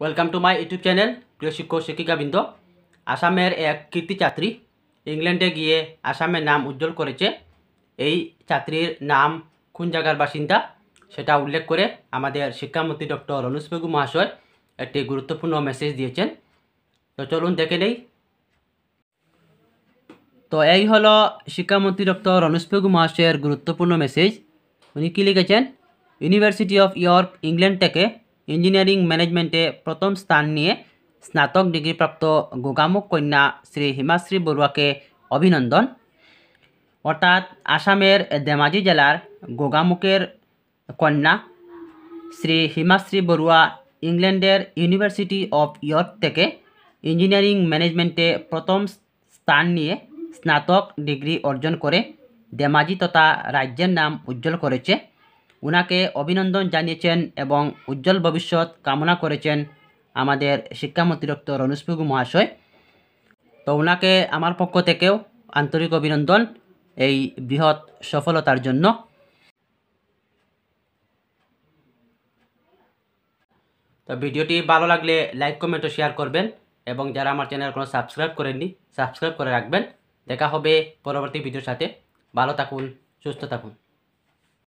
welcome to my YouTube channel প্রিয় শিক্ষক শিক্ষিকাবৃন্দ আসামের এক কীর্তি ছাত্রী ইংল্যান্ডে গিয়ে আসামের নাম উজ্জ্বল করেছে এই ছাত্রীর নাম কোন জায়গার বাসিন্দা সেটা উল্লেখ করে আমাদের শিক্ষামন্ত্রী ডক্টর অনুজ বেগু মহাশয় একটি গুরুত্বপূর্ণ মেসেজ দিয়েছেন তো চলুন দেখে নেই তো এই হল শিক্ষামন্ত্রী ডক্টর অনুজ বেগু মহাশয়ের গুরুত্বপূর্ণ মেসেজ উনি কী লিখেছেন ইউনিভার্সিটি অফ ইয়র্ক ইংল্যান্ড থেকে ইঞ্জিনিয়ারিং ম্যানেজমেন্টে প্রথম স্থান নিয়ে স্নাতক ডিগ্রিপ্রাপ্ত গোগামুখ কন্যা শ্রী হিমাশ্রী বড়ুয়াকে অভিনন্দন অর্থাৎ আসামের ধেমাজি জেলার গোগামুখের কন্যা শ্রী হিমাশ্রী বড়ুয়া ইংল্যান্ডের ইউনিভার্সিটি অফ ইয়র্ক থেকে ইঞ্জিনিয়ারিং ম্যানেজমেন্টে প্রথম স্থান নিয়ে স্নাতক ডিগ্রি অর্জন করে ধেমাজি তথা রাজ্যের নাম উজ্জ্বল করেছে উনাকে অভিনন্দন জানিয়েছেন এবং উজ্জ্বল ভবিষ্যৎ কামনা করেছেন আমাদের শিক্ষামন্ত্রী ডক্টর অনুষ্পুগু মহাশয় তো ওনাকে আমার পক্ষ থেকেও আন্তরিক অভিনন্দন এই বৃহৎ সফলতার জন্য তো ভিডিওটি ভালো লাগলে লাইক কমেন্ট ও শেয়ার করবেন এবং যারা আমার চ্যানেল কোনো সাবস্ক্রাইব করেননি সাবস্ক্রাইব করে রাখবেন দেখা হবে পরবর্তী ভিডিওর সাথে ভালো থাকুন সুস্থ থাকুন